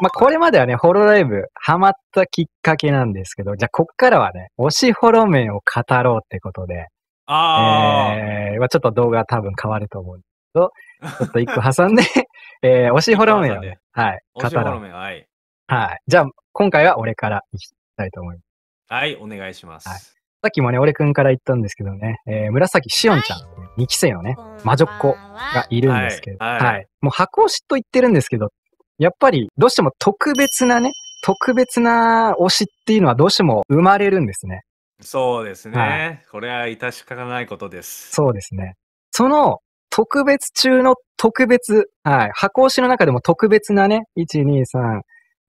まあ、これまではね、ホロライブハマったきっかけなんですけど、じゃあ、こっからはね、推しホロンを語ろうってことで、あえー、まあ、ちょっと動画多分変わると思うんですけど、ちょっと一個挟んで えー、推しホロンを、ね、はい、語ろう。推しホロはい。はい。じゃあ、今回は俺からいきたいと思います。はい、お願いします。はいさっきもね、俺くんから言ったんですけどね、えー、紫しおんちゃん、2期生のね、魔女っ子がいるんですけど、はい。はいはい、もう箱推しと言ってるんですけど、やっぱりどうしても特別なね、特別な推しっていうのはどうしても生まれるんですね。そうですね。はい、これは致し方ないことです。そうですね。その特別中の特別、はい、箱推しの中でも特別なね、1、2、3、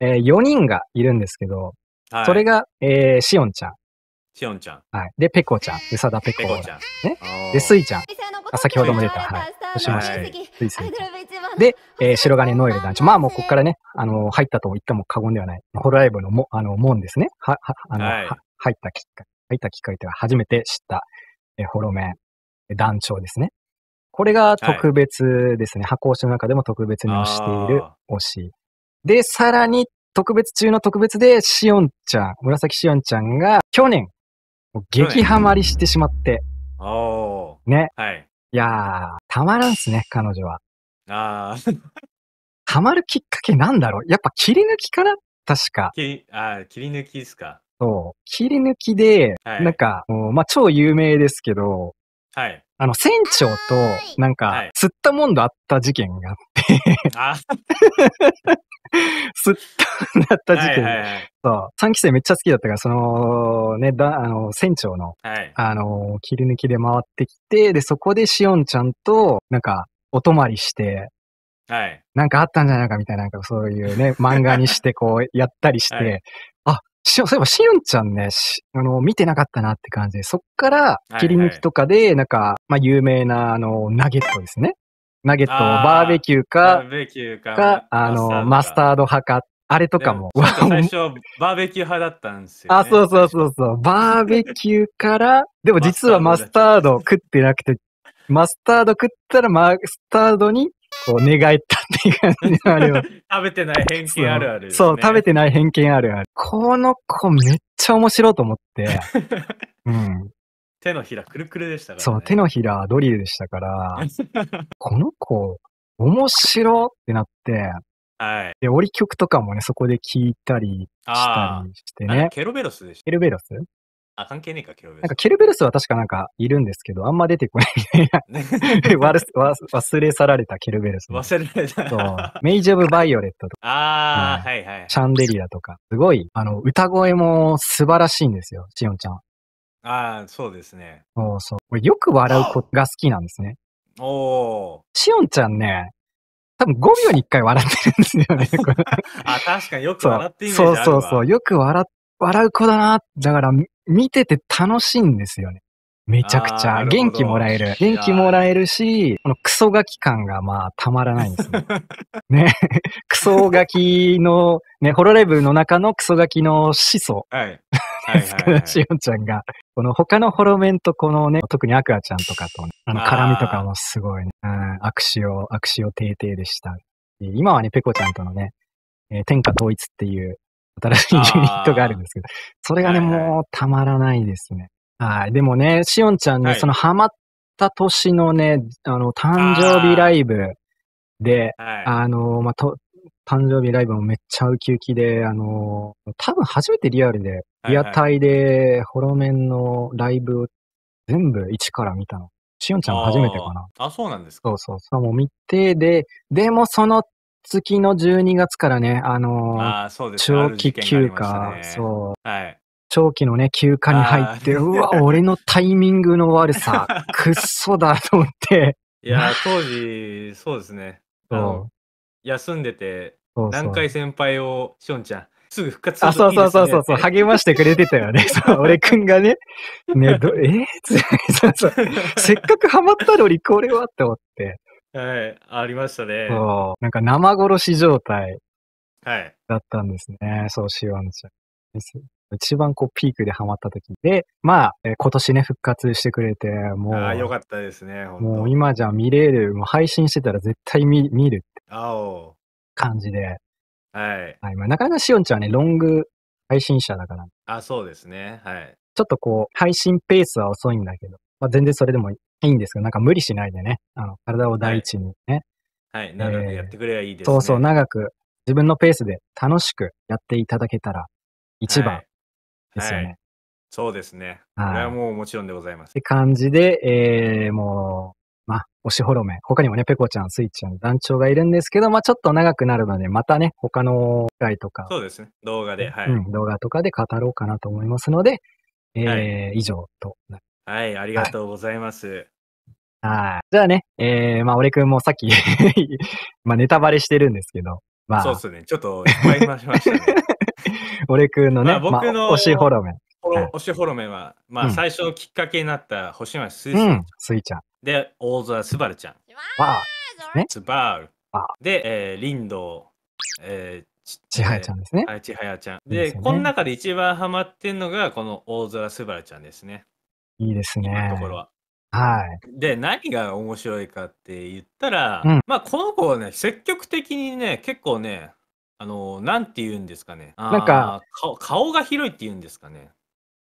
えー、4人がいるんですけど、はい、それが、えー、しおんちゃん。しおんちゃん。はい。で、ペコちゃん。うさだペコ。ちゃん。ね。で、スイちゃん。あ、先ほども出た。はい。押しまして。はい、スイスイで、えー、白金ノエル団長。まあもうここからね、あの、入ったと言っても過言ではない。ホロライブのも、あの、門ですね。は、は、あの、はい、は入ったきっかけ、入ったきっかけでは初めて知った、えー、ホロメン、団長ですね。これが特別ですね。はい、箱推しの中でも特別に推している推し。で、さらに特別中の特別で、しおんちゃん、紫しおんちゃんが去年、激ハマりしてしまって。ね。はい。いやー、たまらんっすね、彼女は。ああ。ハマるきっかけなんだろうやっぱ切り抜きかな確か。切り、ああ、切り抜きですか。そう。切り抜きで、はい、なんか、まあ、超有名ですけど、はい。あの、船長と、なんか、釣ったもんだあった事件があってあ 釣ったもんだった事件。はいはいはい、そう。3期生めっちゃ好きだったから、その、ね、だ、あの、船長の、はい、あの、切り抜きで回ってきて、で、そこでしおんちゃんと、なんか、お泊まりして、はい。なんかあったんじゃないかみたいな、なんかそういうね、漫画にしてこう、やったりして、はい、あ、そういえばしおんちゃんね、あの、見てなかったなって感じで、そっから切り抜きとかで、なんか、はいはい、まあ、有名な、あの、ナゲットですね。ナゲットをバーベキューか、バーベキューか、あの、マスタード派か、あれとかも。最初、バーベキュー派だったんですよ、ね、あ、そうそうそうそう。バーベキューから、でも実はマスタード食ってなくて、マスタード食ったらマスタードにこう寝返ったっていう感じのあれ 食べてない偏見あるある、ね、そう。食べてない偏見あるある。この子めっちゃ面白いと思って。うん。手のひらくるくるでしたから、ね、そう、手のひらドリルでしたから、この子、面白ってなって、はい。で、折曲とかもね、そこで聞いたりしたりしてね。ケロベロスでした。ケロベロスあ、関係ねえか、ケルベルス。なんかケルベルスは確かなんかいるんですけど、あんま出てこないいな 忘れ去られたケルベルス。忘れられた。そう。メイジ・オブ・バイオレットとか。ああ、はい、はいはい。シャンデリアとか。すごい、あの、歌声も素晴らしいんですよ、しおんちゃん。ああ、そうですね。そうそう。俺よく笑う子が好きなんですね。おお。しおんちゃんね、多分5秒に1回笑ってるんですよね。あ、確かによく笑っていいそうそうそう。よく笑、笑う子だな。だから、見てて楽しいんですよね。めちゃくちゃ元気もらえる。元気もらえるし、このクソガキ感がまあたまらないんですね。ね。クソガキの、ね、ホロレブの中のクソガキの始祖。はい。しおちゃんが、この他のホロメンとこのね、特にアクアちゃんとかと、ね、あの絡みとかもすごいね、うん、握手を、握手を定々でした。今はね、ペコちゃんとのね、えー、天下統一っていう新しいユニットがあるんですけど、それがね、もうたまらないですね。はい。でもね、しおんちゃんね、はい、そのハマった年のね、あの、誕生日ライブで、あ,、あの、まあ、と、誕生日ライブもめっちゃウキウキで、あの、多分初めてリアルで、リアタイで、ホロメンのライブ全部一から見たの。しおんちゃん初めてかな。あそうなんですか。そうそう。そうもう見て、で、でもその月の12月からね、あのあそうです長期休暇、ね、そう。はい。長期のね、休暇に入って、うわ、俺のタイミングの悪さ、くっそだと思って。いや、当時、そうですね。そう。休んでて、そうそう何回先輩を、しょんちゃん、すぐ復活するそうそうそうそうそう、励ましてくれてたよね。そう、俺くんがね、ね、ど、えー、そうそう。せっかくハマったのにこれはって思って。はい、ありましたね。そう。なんか生殺し状態だったんですね。はい、そう、シーワンちゃん。一番こうピークでハマった時で、まあ、えー、今年ね、復活してくれて、もう。ああ、よかったですね、もう今じゃ見れる、もう配信してたら絶対見見るって感じで。はい。はいまあ、なかなかしおんちゃんはね、ロング配信者だから。あそうですね。はい。ちょっとこう、配信ペースは遅いんだけど、まあ、全然それでもいいんですけど、なんか無理しないでね、あの体を第一にね、はい、はい、長くやってくればいいです、ねえー、そうそう、長く自分のペースで楽しくやっていただけたら一番ですよね。はいはい、そうですね。これはもうもちろんでございます。って感じで、えー、もう、まあ、推しほろめ。他にもね、ペコちゃん、スイちゃん、団長がいるんですけど、まあ、ちょっと長くなるので、またね、他の回とか。そうですね。動画で、はい、うん。動画とかで語ろうかなと思いますので、えー、以上となりはい、ありがとうございます。はい。じゃあね、えー、まあ、俺くんもさっき まあ、ネタバレしてるんですけど、まあ。そうっすね。ちょっと、いっぱい話しましたね。俺くんのね、まあ、僕の、まあ、推しホロメン。推しホロメンは、まあ、最初のきっかけになった星町すいちゃん。うん、すいちゃん。で、大空すばるちゃん。わー、ね。すばる。で、えー、リンドえー、ちはやちゃんですね。はい、ちはやちゃん。で、でね、この中で一番ハマってんのが、この大空すばるちゃんですね。いいですね。ところは。はい。で、何が面白いかって言ったら、うん、まあ、この子はね、積極的にね、結構ね、あの、なんて言うんですかね。なんか顔、顔が広いって言うんですかね。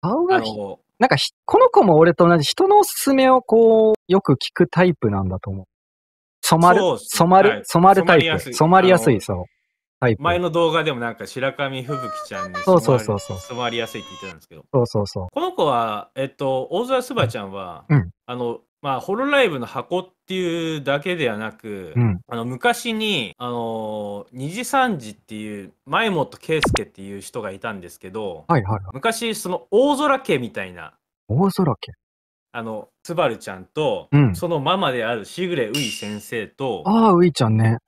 顔が広い。なんかこの子も俺と同じ人のおすすめをこう、よく聞くタイプなんだと思う。染まる、染まる、染まるタイプ。染まりやすい、そう。前の動画でもなんか白神吹雪ちゃんにそうまりやすいって言ってたんですけど、そうそうそう。この子は、えっと、大空すばちゃんは、うん、あの、まあ、ホロライブの箱っていうだけではなく、うん、あの昔に、あの二次三次っていう前本圭介っていう人がいたんですけど、はいはいはい、昔その大空家みたいな大空家あの、スバルちゃんと、うん、そのママであるしぐれうい先生と、ああ、ういちゃんね。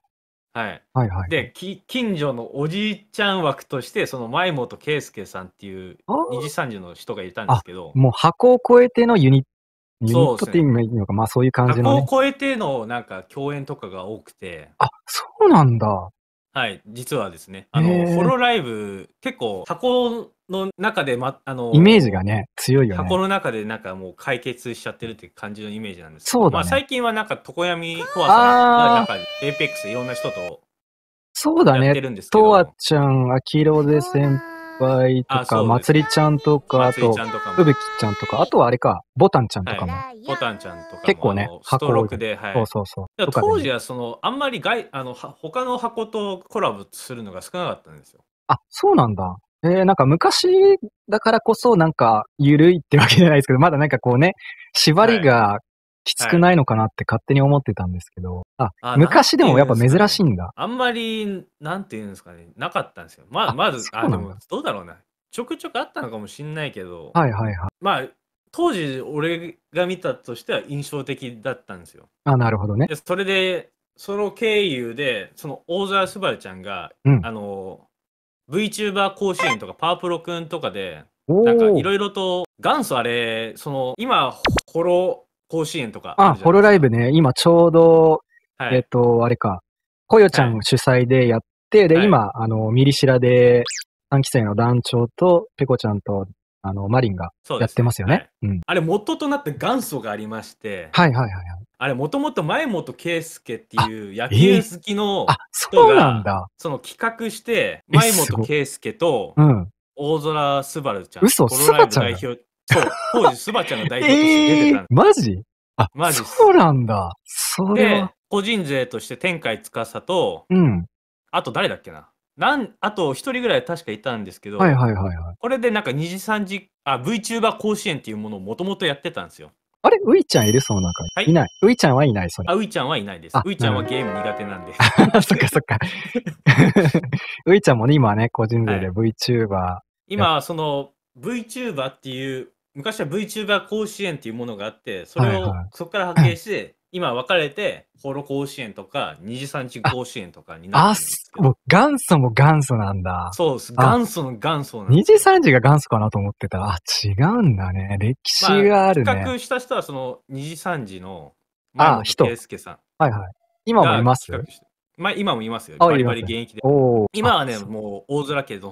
はい。はいはい。で、近所のおじいちゃん枠として、その前本圭介さんっていう二次三次の人がいたんですけど、もう箱を超えてのユニット、ユニそうッでトっていうのか、まあそういう感じの箱を越えてのなんか共演とかが多くて、あ、そうなんだ。はい、実はですね、あの、ホロライブ、結構箱の中で、ま、あの、イメージがね、強いよね。箱の中でなんかもう解決しちゃってるって感じのイメージなんですけど、そうだねまあ最近はなんか常闇とわさんなんかエーペックスでいろんな人とそうだやってね。るんですとわちゃん、あきろで先輩とあそうか、まつりちゃんとか、あとふぶきちゃんとか、あとはあれか、ぼたんちゃんとかも。ボタンちゃんとか結構ね箱ロクで、はい。そうそうそう。当時はその、あんまり外あのは他の箱とコラボするのが少なかったんですよ。あ、そうなんだ。えー、なんか昔だからこそなんか緩いってわけじゃないですけど、まだなんかこうね、縛りがきつくないのかなって勝手に思ってたんですけど、はいはい、あ昔でもやっぱ珍しいんだ、ね、あんまり、なんていうんですかね、なかったんですよ。まあ、まず、あ、でどうだろうな。ちょくちょくあったのかもしんないけど、はいはいはい。まあ、当時俺が見たとしては印象的だったんですよ。あ、なるほどね。それで、その経由で、その大沢すばるちゃんが、うん、あの、VTuber 甲子園とかパープロくんとかで、なんかいろいろと、元祖あれ、その、今、ホロ甲子園とかあ。あ、ホロライブね。今ちょうど、はい、えっ、と、あれか、こよちゃん主催でやって、はい、で、今、あの、ミリシラで、3期生の団長と、ペコちゃんとあの、マリンがやってますよね。うねはい、うん、あれ、元となって元祖がありまして、はいはいはい、はい。あれ、もともと前本圭介っていう野球好きの人が、えー、その企画して、前本圭介と、大空すばるちゃん、うん、コロライブ代表、そう、当時すばちゃんが代表として出てたんでえー、マジあ、マジそうなんだ。それで、個人勢として天海司と、うん、あと誰だっけななんあと一人ぐらい確かいたんですけど、はいはいはいはい。これでなんか2時3時、あ、VTuber 甲子園っていうものをもともとやってたんですよ。あれういちゃんいるその中に。はい、いない。ういちゃんはいない、それ。あ、ういちゃんはいないです。ういちゃんはゲーム苦手なんで。そっかそっか。う いちゃんもね、今ね、個人名で VTuber、はい。今、その VTuber っていう、昔は VTuber 甲子園っていうものがあって、それをそこから発見して、今分かれて、ホロ甲子園とか、二次産地甲子園とかになってるすあ、もう元祖も元祖なんだ。そうです。元祖の元祖なんで二次三次が元祖かなと思ってたら、あ、違うんだね。歴史があるね。まあ、比した人は、その二次三次の、あ、人。圭介さん。はいはい。今もいますまあ、今もいますよ。バリバリ現役で。今はね、もう大空家で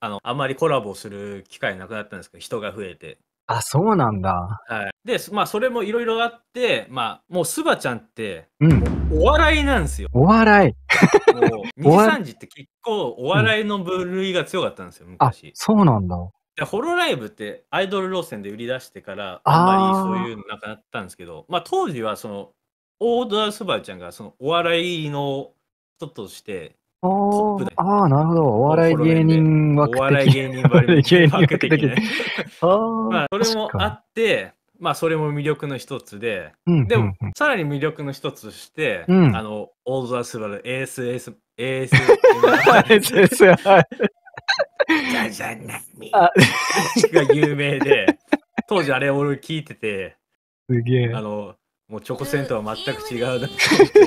あの、あんまりコラボする機会なくなったんですけど、人が増えて。あ、そうなんだ。はい。で、まあ、それもいろいろあって、まあ、もう、スバちゃんって、うん、お笑いなんですよ。お笑い。もう、二次三って結構、お笑いの部類が強かったんですよ、昔。あ、そうなんだ。で、ホロライブってアイドル路線で売り出してから、あんまりそういうのなくなったんですけど、まあ、当時は、その、オードラスバちゃんが、その、お笑いの人として、ップだああ、なるほど。お笑い芸人枠的。お笑い芸人枠的、ね。まあ、それもあって、まあ、それも魅力の一つで、うんうんうん、でも、さらに魅力の一つとして、うん、あの、オールザスバル ASS、ASS、ASS、じゃじゃなみが有名で、当時あれ俺聞いてて、すげえ。あの、もうチョコセンとは全く違う、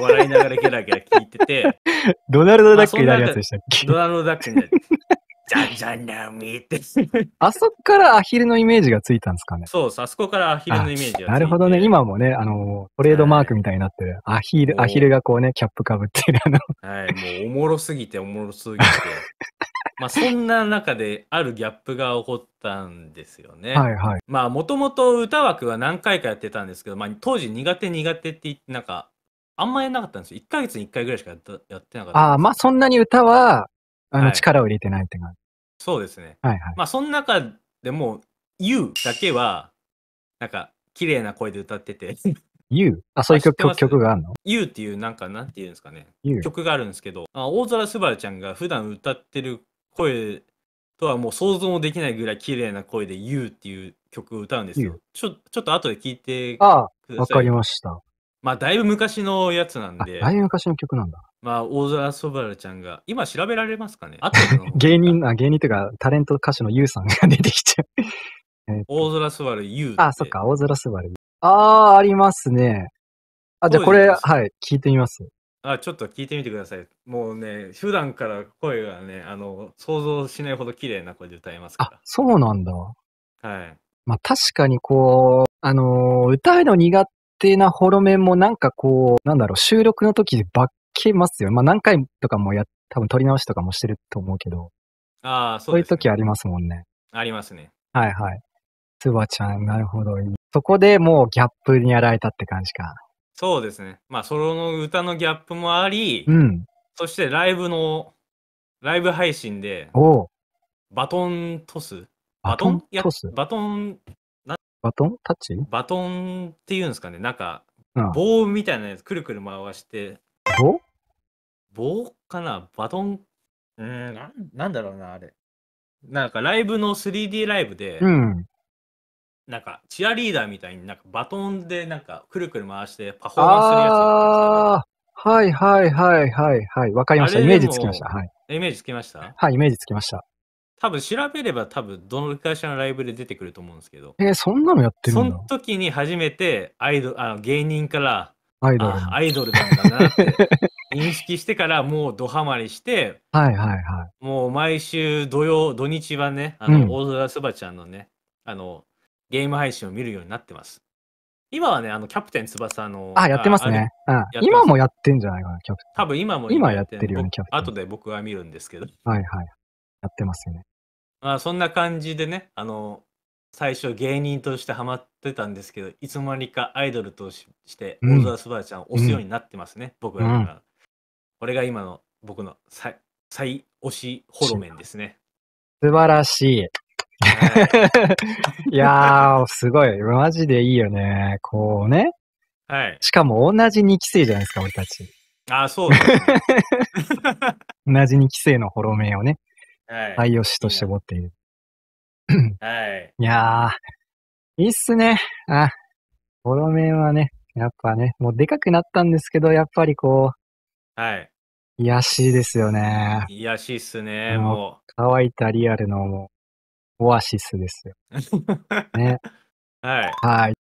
笑いながらゲラゲラ聞いてて、ドナルド・ダックになるやつでしたっけドナルド・ダックになる。じゃんじゃんなみって。あそこからアヒルのイメージがついたんですかね。そうあそこからアヒルのイメージがついて。なるほどね。今もね、あの、トレードマークみたいになってる。アヒル、アヒルがこうね、キャップかぶってる。はい、もうおもろすぎて、おもろすぎて。まあ、そんな中であるギャップが起こったんですよね。はいはい。まあもともと歌枠は何回かやってたんですけど、まあ、当時苦手苦手って言ってなんかあんまやんなかったんですよ。1ヶ月に1回ぐらいしかやったやってなかった。ああ、まあそんなに歌はあの力を入れてないって感じ。そうですね。はいはい。まあその中でも「You」だけはなんか綺麗な声で歌ってて You? あ、そういうって曲曲があるの「You」っていうなんかなんていうんですかね ?You? 曲があるんですけどあ大空すばるちゃんが普段歌ってる声とはもう想像もできないぐらい綺麗な声で「You」っていう曲を歌うんですよ。ちょちょっと後で聞いてください。わかりました。まあだいぶ昔のやつなんで。だいぶ昔の曲なんだ。まあ大空そばらちゃんが、今調べられますかねあと 芸人、あ芸人というかタレント歌手の You さんが出てきちゃう 大空すばる U。あ、そっか、大空すばる。ああ、ありますね。あ、じゃあこれ、はい、聞いてみます。あ、ちょっと聞いてみてください。もうね、普段から声がね、あの、想像しないほど綺麗な声で歌えますあ、そうなんだ。はい。まあ確かにこう、あのー歌うの苦手なホロメンもなんかこう、なんだろう、収録の時で化けますよ。まあ何回とかもや、多分撮り直しとかもしてると思うけど、ああ、そそういう時ありますもんね。ありますね。はいはい。つばちゃん、なるほど。そこでもうギャップにやられたって感じか。そうですね。まあ、ソロの歌のギャップもあり、うん。そしてライブの、ライブ配信で、おバトントスバトンいやトスバトン、バトンタッチバトンっていうんですかね。なんか、棒みたいなやつくるくる回して。棒棒かなバトンうんなん、なんだろうな、あれ。なんかライブの 3D ライブで、うん、なんかチアリーダーみたいになんかバトンでなんかくるくる回してパフォーマンスするやつがあはいはいはいはいはい。わかりました。イメージつきました。はい。イメージつきましたはい、イメージつきました。多分調べれば多分どの会社のライブで出てくると思うんですけど、えー、そんなのやってるそんだの時に初めてアイドあの芸人からアイドルアイドルなんだなって認識してからもうドハマりして、はいはいはい。もう毎週土曜、土日はね、あの、うん大空そばちゃんのね、あの、ゲーム配信を見るようになってます。今はね、あの、キャプテン翼の。あ、やってますね。うん、今もやってんじゃないかな、キャプテン。多分今も今やってるよね、キャプテン。後で僕は見るんですけど。はいはい。やってますよね。まあ、そんな感じでね、あの、最初芸人としてハマってたんですけど、いつ間にかアイドルとして大沢すばちゃんを推すようになってますね、うん、僕らが、うん、これが今の僕の最最推しホロメンですね。素晴らしい。いやー、すごい。マジでいいよね。こうね。はい。しかも同じ2期生じゃないですか、俺たち。ああ、そう、ね、同じ2期生のホロ名をね、はい、愛用しとして持っている。はい。いやー、いいっすね。あ、ホロ名はね、やっぱね、もうでかくなったんですけど、やっぱりこう、はい。癒しいですよね。癒しいっすね、もう。乾いたリアルのもオアシスですよ。ね。はい。はい。